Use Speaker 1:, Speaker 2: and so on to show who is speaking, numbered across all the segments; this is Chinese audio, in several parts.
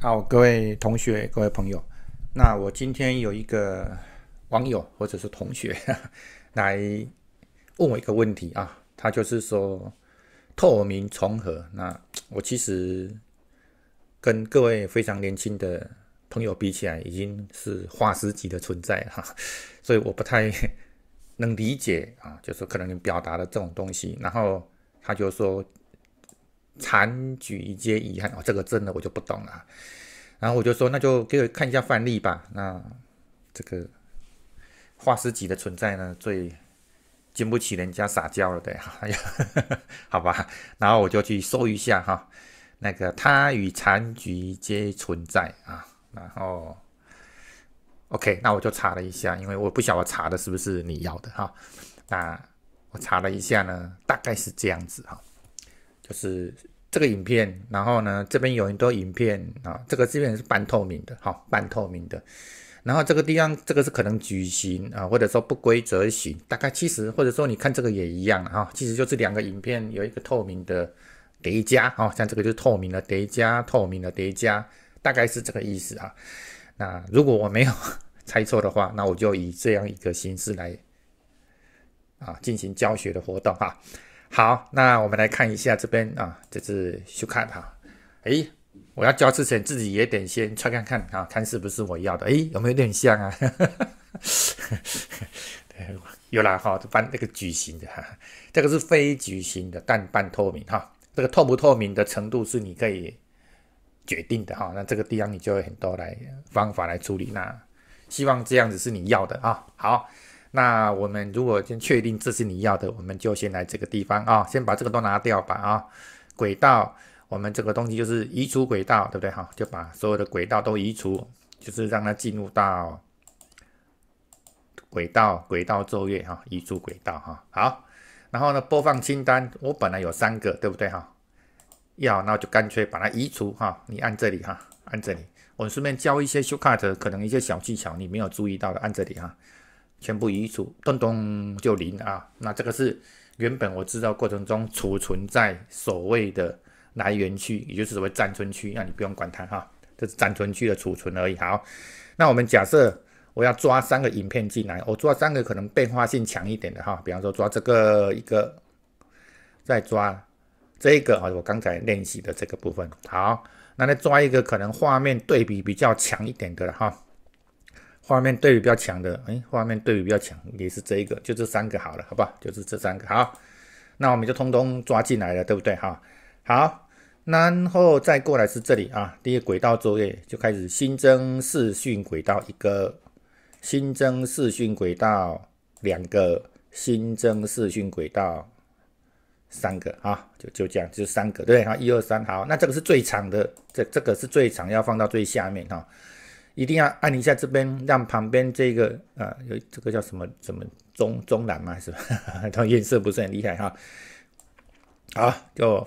Speaker 1: 好，各位同学、各位朋友，那我今天有一个网友或者是同学 来问我一个问题啊，他就是说透明重合。那我其实跟各位非常年轻的朋友比起来，已经是化石级的存在哈，所以我不太能理解啊，就是可能你表达的这种东西。然后他就说。残局皆遗憾哦，这个真的我就不懂了。然后我就说，那就给我看一下范例吧。那这个画师级的存在呢，最经不起人家撒娇了的，好吧？然后我就去搜一下哈，那个“他与残局皆存在”啊。然后 OK，那我就查了一下，因为我不晓得我查的是不是你要的哈。那我查了一下呢，大概是这样子哈。就是这个影片，然后呢，这边有很多影片啊，这个这边是半透明的，哈，半透明的。然后这个地方，这个是可能矩形啊，或者说不规则形，大概七十，或者说你看这个也一样哈，其实就是两个影片有一个透明的叠加啊，像这个就是透明的叠加，透明的叠加，大概是这个意思啊。那如果我没有猜错的话，那我就以这样一个形式来啊进行教学的活动哈。好，那我们来看一下这边啊，这是修看哈。哎，我要交之前自己也得先拆看看啊，看是不是我要的。哎，有没有点像啊？有啦哈，这半那个矩形的哈，这个是非矩形的，但半透明哈。这个透不透明的程度是你可以决定的哈。那这个地方你就有很多来方法来处理。那希望这样子是你要的啊。好。那我们如果先确定这是你要的，我们就先来这个地方啊，先把这个都拿掉吧啊。轨道，我们这个东西就是移除轨道，对不对哈？就把所有的轨道都移除，就是让它进入到轨道轨道奏乐哈，移除轨道哈。好，然后呢，播放清单我本来有三个，对不对哈？要那就干脆把它移除哈。你按这里哈，按这里，我顺便教一些 shortcut，可能一些小技巧你没有注意到的，按这里哈。全部移除，咚咚就零啊！那这个是原本我制造过程中储存在所谓的来源区，也就是所谓暂存区。那你不用管它哈，这是暂存区的储存而已。好，那我们假设我要抓三个影片进来，我抓三个可能变化性强一点的哈，比方说抓这个一个，再抓这个啊，我刚才练习的这个部分。好，那再抓一个可能画面对比比较强一点的哈。画面对比比较强的，哎，画面对比比较强，也是这一个，就这三个好了，好不好？就是这三个，好，那我们就通通抓进来了，对不对？哈，好，然后再过来是这里啊，第一个轨道作业就开始新增试训轨道一个，新增试训轨道两个，新增试训轨道三个啊，就就这样，就三个，对，好，一二三，好，那这个是最长的，这这个是最长，要放到最下面哈。一定要按一下这边，让旁边这个，呃，有这个叫什么什么中中蓝嘛，是吧？它 颜色不是很厉害哈。好，就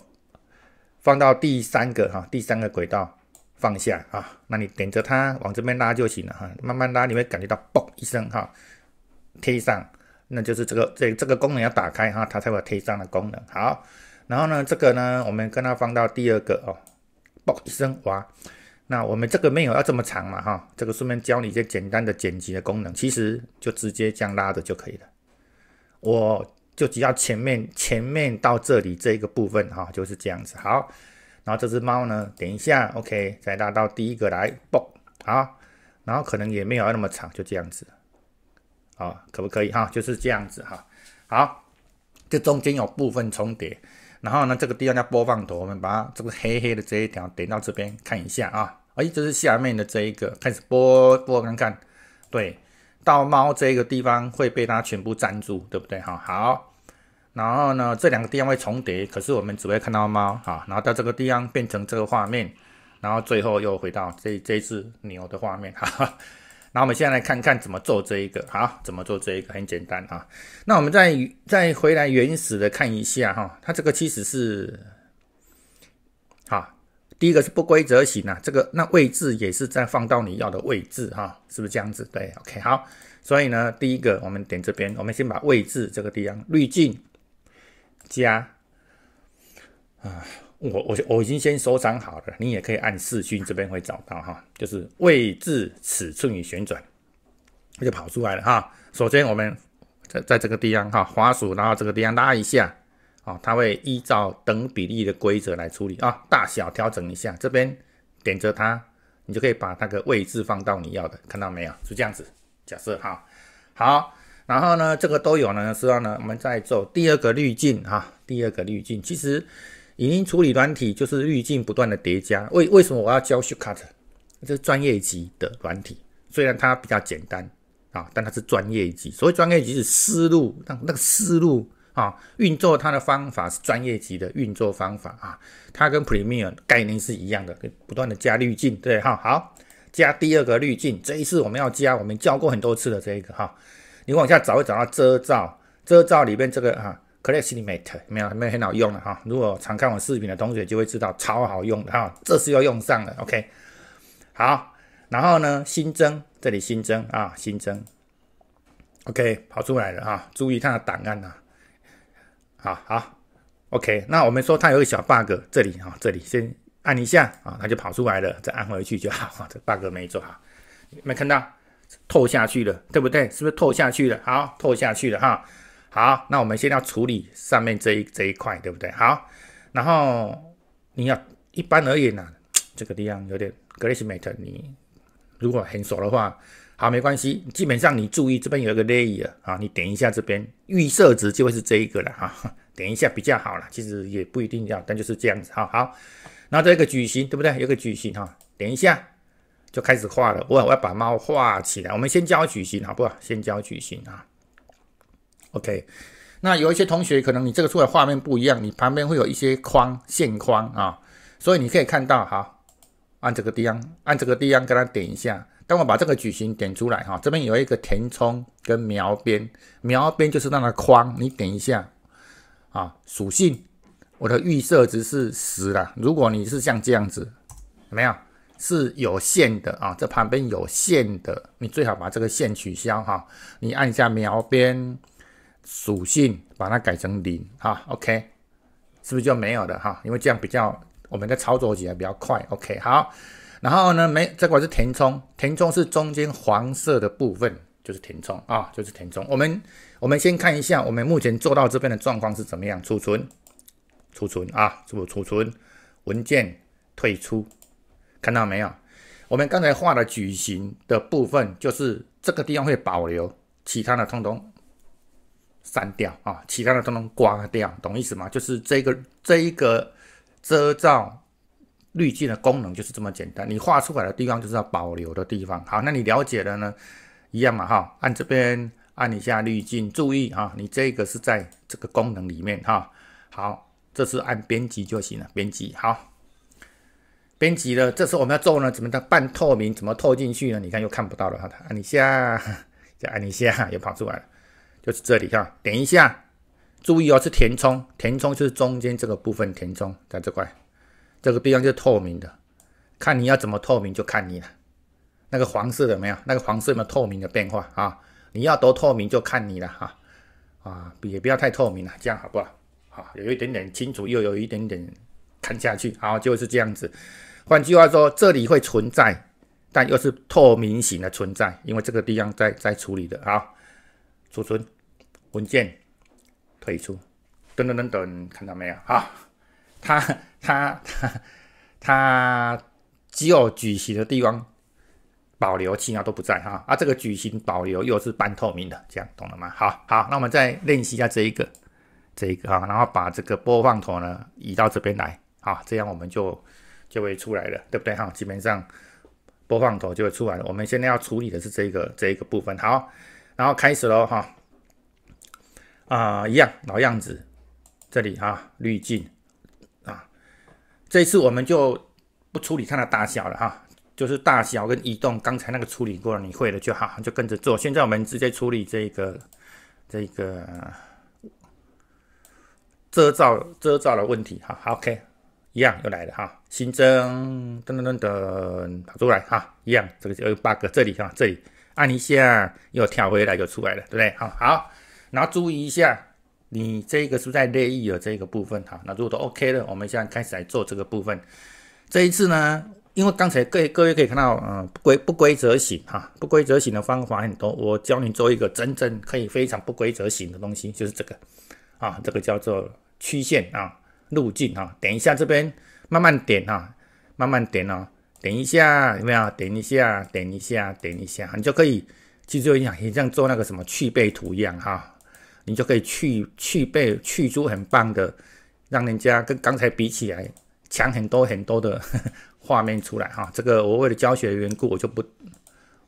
Speaker 1: 放到第三个哈，第三个轨道放下啊。那你点着它往这边拉就行了哈，慢慢拉你会感觉到嘣一声哈，贴上，那就是这个这这个功能要打开哈，它才会贴上的功能。好，然后呢，这个呢，我们跟它放到第二个哦，嘣一声哇。那我们这个没有要这么长嘛哈，这个顺便教你一些简单的剪辑的功能，其实就直接这样拉着就可以了。我就只要前面前面到这里这一个部分哈就是这样子。好，然后这只猫呢，等一下，OK，再拉到第一个来，嘣，好，然后可能也没有要那么长，就这样子，好，可不可以哈？就是这样子哈。好，这中间有部分重叠，然后呢，这个地方叫播放头，我们把它这个黑黑的这一条点到这边看一下啊。哎，就是下面的这一个开始播播看看，对，到猫这个地方会被它全部粘住，对不对？哈，好，然后呢，这两个地方会重叠，可是我们只会看到猫，哈，然后到这个地方变成这个画面，然后最后又回到这这一只牛的画面，哈，哈。那我们现在来看看怎么做这一个，好，怎么做这一个很简单啊，那我们再再回来原始的看一下，哈，它这个其实是，好。第一个是不规则型啊，这个那位置也是在放到你要的位置哈，是不是这样子？对，OK，好。所以呢，第一个我们点这边，我们先把位置这个地方滤镜加啊，我我我已经先收藏好了，你也可以按视讯这边会找到哈，就是位置、尺寸与旋转，那就跑出来了哈。首先我们在在这个地方哈，滑鼠然后这个地方拉一下。啊，它会依照等比例的规则来处理啊，大小调整一下。这边点着它，你就可以把那个位置放到你要的，看到没有？是这样子。假设哈，好，然后呢，这个都有呢之后呢，我们再做第二个滤镜哈，第二个滤镜其实已音处理软体就是滤镜不断的叠加。为为什么我要教 Shootcut？这是专业级的软体，虽然它比较简单啊，但它是专业级。所谓专业级是思路，那那个思路。啊，运作它的方法是专业级的运作方法啊，它跟 Premiere 概念是一样的，不断的加滤镜，对哈，好，加第二个滤镜，这一次我们要加，我们教过很多次的这一个哈，你往下找会找到遮罩，遮罩里面这个啊 c l a s i t m a t e 没有，没有很好用的哈，如果常看我视频的同学就会知道，超好用的哈，这是要用上了，OK，好，然后呢，新增，这里新增啊，新增，OK，跑出来了啊，注意它的档案啊。好好，OK，那我们说它有个小 bug，这里哈，这里先按一下啊，它就跑出来了，再按回去就好，这 bug 没做好，没看到透下去了，对不对？是不是透下去了？好，透下去了哈。好，那我们先要处理上面这一这一块，对不对？好，然后你要一般而言呢，这个地方有点 g l i c m a t e 你如果很熟的话。好，没关系。基本上你注意这边有一个 layer 啊，你点一下这边预设值就会是这一个了啊。点一下比较好了，其实也不一定要，但就是这样子啊。好，那这个矩形对不对？有个矩形哈，点一下就开始画了。我我要把猫画起来。我们先教矩形好不好？先教矩形啊。OK，那有一些同学可能你这个出来画面不一样，你旁边会有一些框线框啊，所以你可以看到哈。按这个地方，按这个地方，跟它点一下。当我把这个矩形点出来哈，这边有一个填充跟描边，描边就是那个框，你点一下啊。属性，我的预设值是十啦。如果你是像这样子，没有是有线的啊，这旁边有线的，你最好把这个线取消哈。你按一下描边属性，把它改成零哈。OK，是不是就没有了哈？因为这样比较。我们的操作起来比较快，OK 好。然后呢，没这个是填充，填充是中间黄色的部分就是填充啊，就是填充。我们我们先看一下我们目前做到这边的状况是怎么样，储存，储存啊，是不储存文件退出，看到没有？我们刚才画的矩形的部分就是这个地方会保留，其他的通通删掉啊，其他的通通刮掉，懂意思吗？就是这个这一个。遮罩滤镜的功能就是这么简单，你画出来的地方就是要保留的地方。好，那你了解了呢？一样嘛哈，按这边按一下滤镜，注意哈，你这个是在这个功能里面哈。好，这是按编辑就行了，编辑好，编辑了。这次我们要做呢，怎么的半透明，怎么透进去呢？你看又看不到了哈，按一下，再按一下又跑出来了，就是这里哈，点一下。注意哦，是填充，填充就是中间这个部分填充，在这块，这个地方就是透明的，看你要怎么透明就看你了。那个黄色的没有？那个黄色有没有透明的变化啊？你要多透明就看你了啊！啊，也不要太透明了，这样好不好？好，有一点点清楚，又有一点点看下去，好，就是这样子。换句话说，这里会存在，但又是透明型的存在，因为这个地方在在处理的啊。储存文件。退出，噔噔噔噔，看到没有？好，它它它它只有举行的地方保留，其他都不在哈。啊，这个矩形保留又是半透明的，这样懂了吗？好好，那我们再练习一下这一个这一个哈，然后把这个播放头呢移到这边来，好，这样我们就就会出来了，对不对？哈，基本上播放头就会出来了。我们现在要处理的是这个这一个部分，好，然后开始喽，哈。啊，一样老样子，这里哈，滤镜啊，这一次我们就不处理它的大小了哈，就是大小跟移动，刚才那个处理过了，你会了就好，就跟着做。现在我们直接处理这个这个遮罩遮罩的问题哈，OK，一样又来了哈，新增噔噔噔噔跑出来哈，一样这个就有 bug，这里哈，这里按一下又跳回来就出来了，对不对？好好。然后注意一下，你这个是在内衣的这个部分哈。那如果都 OK 了，我们现在开始来做这个部分。这一次呢，因为刚才各各位可以看到，嗯，规不规则形哈，不规则形的方法很多。我教你做一个真正可以非常不规则形的东西，就是这个啊，这个叫做曲线啊，路径啊。点一下这边，慢慢点啊，慢慢点哦。点一下有没有？点一下，点一下，点一下，你就可以其实一样，很像做那个什么去背图一样哈。你就可以去去被去出很棒的，让人家跟刚才比起来强很多很多的 画面出来哈。这个我为了教学的缘故，我就不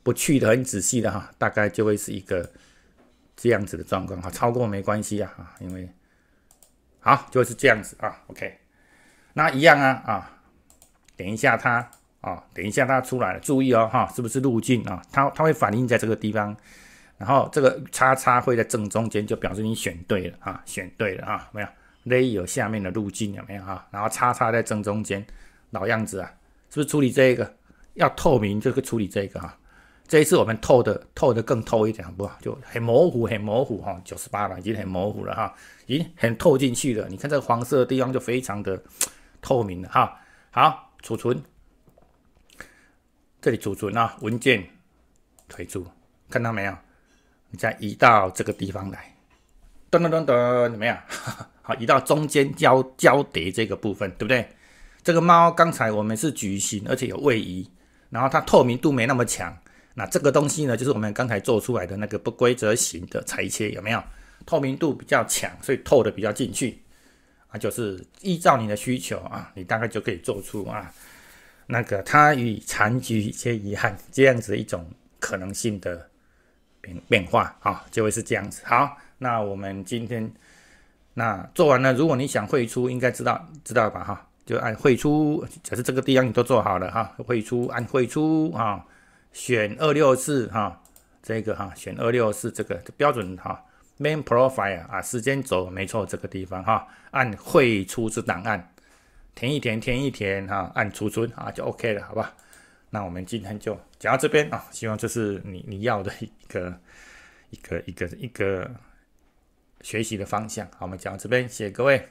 Speaker 1: 不去的很仔细的哈，大概就会是一个这样子的状况哈。超过没关系啊，因为好就是这样子啊。OK，那一样啊啊，等一下它啊，等一下它出来了，注意哦哈，是不是路径啊？它它会反映在这个地方。然后这个叉叉会在正中间，就表示你选对了啊，选对了啊，没有 layer 下面的路径有没有啊？然后叉叉在正中间，老样子啊，是不是处理这一个？要透明就去处理这个啊。这一次我们透的透的更透一点，不就很模糊很模糊哈？九十八了，已经很模糊了哈，已经很透进去了。你看这个黄色的地方就非常的透明了哈。好，储存，这里储存啊，文件退出，看到没有？再移到这个地方来，噔噔噔噔，怎么样？好，移到中间交交叠这个部分，对不对？这个猫刚才我们是矩形，而且有位移，然后它透明度没那么强。那这个东西呢，就是我们刚才做出来的那个不规则形的裁切，有没有？透明度比较强，所以透的比较进去。啊，就是依照你的需求啊，你大概就可以做出啊，那个它与残局一些遗憾这样子一种可能性的。变变化哈就会是这样子。好，那我们今天那做完了。如果你想汇出，应该知道知道吧哈？就按汇出，假设这个地方你都做好了哈。汇出按汇出啊，选二六四哈，这个哈选二六四这个标准哈。Main profile 啊，时间轴没错这个地方哈，按汇出之档案填一填填一填哈，按储存啊就 OK 了，好吧？那我们今天就讲到这边啊，希望这是你你要的一个一个一个一个学习的方向，好，我们讲到这边，谢谢各位。